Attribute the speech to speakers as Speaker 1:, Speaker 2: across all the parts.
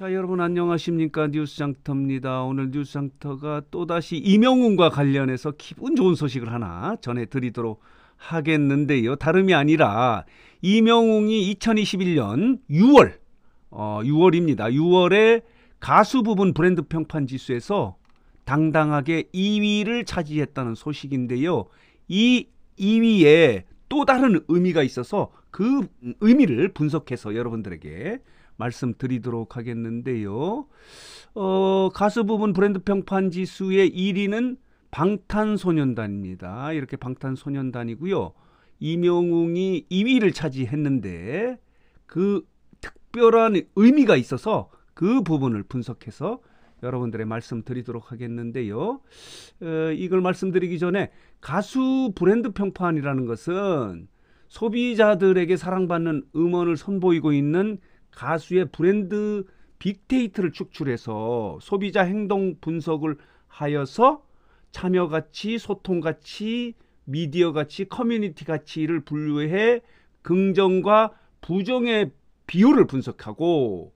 Speaker 1: 자 여러분 안녕하십니까 뉴스장터입니다. 오늘 뉴스장터가 또다시 이명훈과 관련해서 기분 좋은 소식을 하나 전해드리도록 하겠는데요. 다름이 아니라 이명웅이 2021년 6월 어, 6월입니다. 6월에 가수 부분 브랜드 평판 지수에서 당당하게 2위를 차지했다는 소식인데요. 이 2위에 또 다른 의미가 있어서 그 의미를 분석해서 여러분들에게 말씀드리도록 하겠는데요. 어, 가수 부문 브랜드 평판 지수의 1위는 방탄소년단입니다. 이렇게 방탄소년단이고요. 이명웅이 2위를 차지했는데 그 특별한 의미가 있어서 그 부분을 분석해서 여러분들의 말씀드리도록 하겠는데요. 어, 이걸 말씀드리기 전에 가수 브랜드 평판이라는 것은 소비자들에게 사랑받는 음원을 선보이고 있는 가수의 브랜드 빅데이터를 축출해서 소비자 행동 분석을 하여서 참여 가치, 소통 가치, 미디어 가치, 커뮤니티 가치를 분류해 긍정과 부정의 비율을 분석하고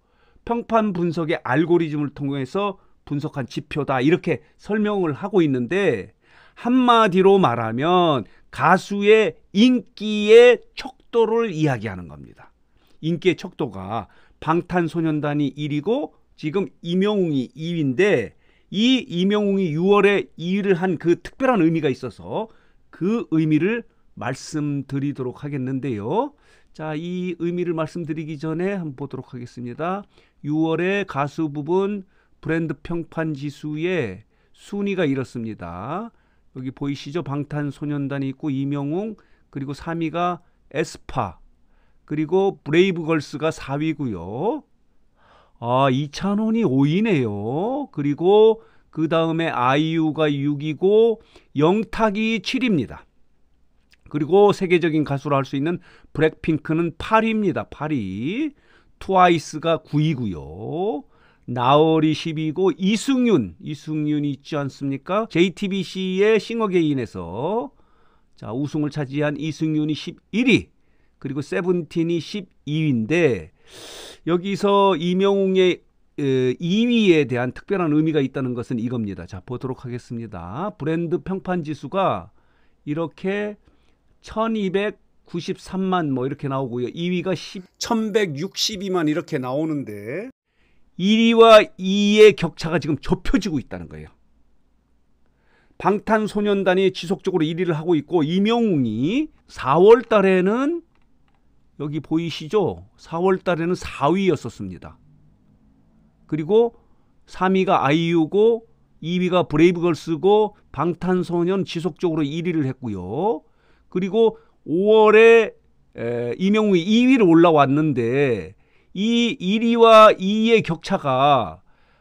Speaker 1: 평판 분석의 알고리즘을 통해서 분석한 지표다 이렇게 설명을 하고 있는데 한마디로 말하면 가수의 인기의 척도를 이야기하는 겁니다. 인기의 척도가 방탄소년단이 1위고 지금 이명웅이 2위인데 이 이명웅이 6월에 2위를 한 그 특별한 의미가 있어서 그 의미를 말씀드리도록 하겠는데요. 자, 이 의미를 말씀드리기 전에 한번 보도록 하겠습니다. 6월에 가수 부분 브랜드 평판 지수의 순위가 이렇습니다. 여기 보이시죠? 방탄소년단이 있고 이명웅 그리고 3위가 에스파 그리고 브레이브걸스가 4위고요. 아, 이찬원이 5위네요. 그리고 그 다음에 아이유가 6위고 영탁이 7위입니다. 그리고 세계적인 가수로 할 수 있는 브랙핑크는 8위입니다. 8위. 트와이스가 9위고요. 나얼이 10위고 이승윤, 이승윤이 있지 않습니까? JTBC의 싱어게인에서 자, 우승을 차지한 이승윤이 11위. 그리고 세븐틴이 12위인데 여기서 이명웅의 2위에 대한 특별한 의미가 있다는 것은 이겁니다. 자 보도록 하겠습니다. 브랜드 평판 지수가 이렇게 1293만 뭐 이렇게 나오고요. 2위가 10, 1162만 이렇게 나오는데 1위와 2위의 격차가 지금 좁혀지고 있다는 거예요. 방탄소년단이 지속적으로 1위를 하고 있고 이명웅이 4월 달에는 여기 보이시죠? 4월 달에는 4위였었습니다. 그리고 3위가 아이유고 2위가 브레이브걸스고 방탄소년 지속적으로 1위를 했고요. 그리고 5월에 이명웅이 2위로 올라왔는데 이 1위와 2위의 격차가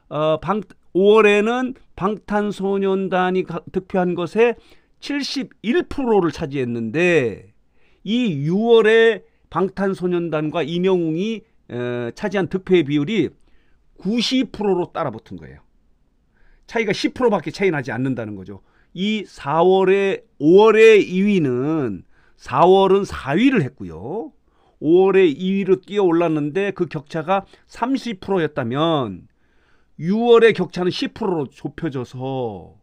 Speaker 1: 어, 방, 5월에는 방탄소년단이 득표한 것에 71%를 차지했는데 이 6월에 방탄소년단과 이명웅이 에, 차지한 득표의 비율이 90%로 따라붙은 거예요. 차이가 10%밖에 차이 나지 않는다는 거죠. 이 4월에 5월의 2위는 4월은 4위를 했고요. 5월에 2위로 뛰어 올랐는데 그 격차가 30%였다면 6월의 격차는 10%로 좁혀져서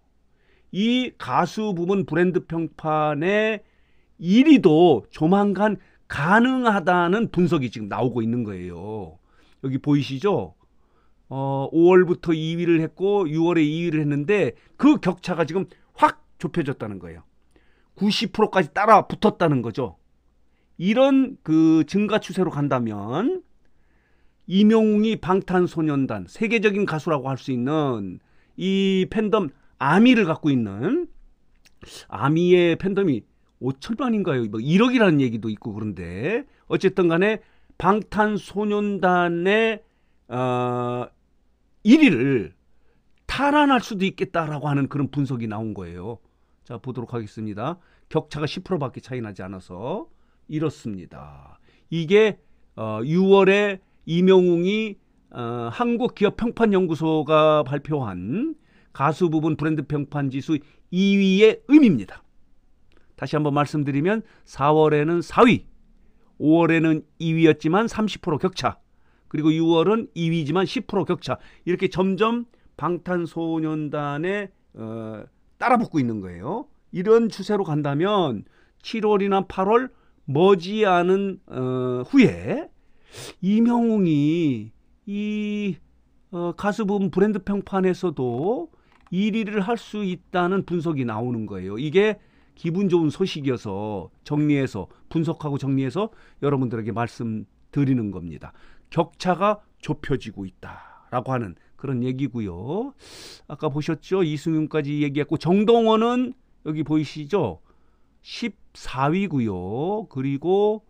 Speaker 1: 이 가수 부문 브랜드 평판의 1위도 조만간 가능하다는 분석이 지금 나오고 있는 거예요. 여기 보이시죠? 어, 5월부터 2위를 했고 6월에 2위를 했는데 그 격차가 지금 확 좁혀졌다는 거예요. 90%까지 따라 붙었다는 거죠. 이런 그 증가 추세로 간다면 이명웅이 방탄소년단 세계적인 가수라고 할 수 있는 이 팬덤 아미를 갖고 있는 아미의 팬덤이 오천만인가요? 막 뭐 1억이라는 얘기도 있고 그런데 어쨌든 간에 방탄소년단의 어, 1위를 탈환할 수도 있겠다라고 하는 그런 분석이 나온 거예요. 자 보도록 하겠습니다. 격차가 10%밖에 차이 나지 않아서 이렇습니다. 이게 어, 6월에 이명웅이 어, 한국기업평판연구소가 발표한 가수 부분 브랜드 평판 지수 2위의 의미입니다. 다시 한번 말씀드리면 4월에는 4위, 5월에는 2위였지만 30% 격차, 그리고 6월은 2위지만 10% 격차. 이렇게 점점 방탄소년단에 어, 따라붙고 있는 거예요. 이런 추세로 간다면 7월이나 8월 머지않은 어, 후에 이명웅이 이 어, 가수 부분 브랜드 평판에서도 1위를 할 수 있다는 분석이 나오는 거예요. 이게 기분 좋은 소식이어서 정리해서 분석하고 정리해서 여러분들에게 말씀드리는 겁니다. 격차가 좁혀지고 있다라고 하는 그런 얘기고요. 아까 보셨죠? 이승윤까지 얘기했고 정동원은 여기 보이시죠? 14위고요. 그리고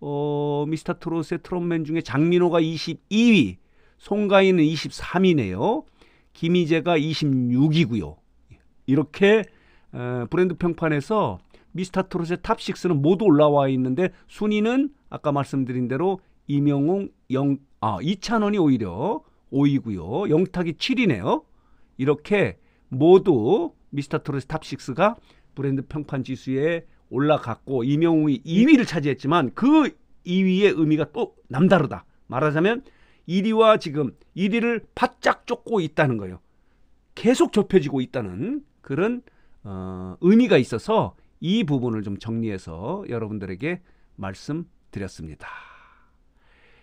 Speaker 1: 어, 미스터 트롯의 트롯맨 중에 장민호가 22위, 송가인은 23위네요. 김희재가 26위고요. 이렇게 어, 브랜드 평판에서 미스터 트롯의 탑6는 모두 올라와 있는데 순위는 아까 말씀드린 대로 이명웅 영, 아, 이찬원이 오히려 5위고요. 영탁이 7위네요. 이렇게 모두 미스터 트롯의 탑6가 브랜드 평판 지수에 올라갔고 이명웅이 2위를 차지했지만 그 2위의 의미가 또 남다르다. 말하자면 1위와 지금 1위를 바짝 쫓고 있다는 거예요. 계속 좁혀지고 있다는 그런 어, 의미가 있어서 이 부분을 좀 정리해서 여러분들에게 말씀드렸습니다.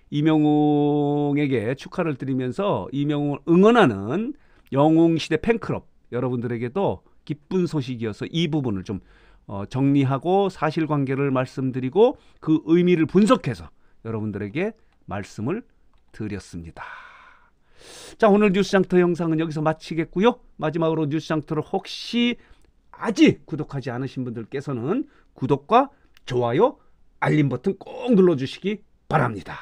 Speaker 1: 이명웅에게 축하를 드리면서 이명웅을 응원하는 영웅시대 팬클럽 여러분들에게도 기쁜 소식이어서 이 부분을 좀 어, 정리하고 사실관계를 말씀드리고 그 의미를 분석해서 여러분들에게 말씀을 드렸습니다. 자 오늘 뉴스장터 영상은 여기서 마치겠고요. 마지막으로 뉴스장터를 혹시 아직 구독하지 않으신 분들께서는 구독과 좋아요, 알림 버튼 꼭 눌러주시기 바랍니다.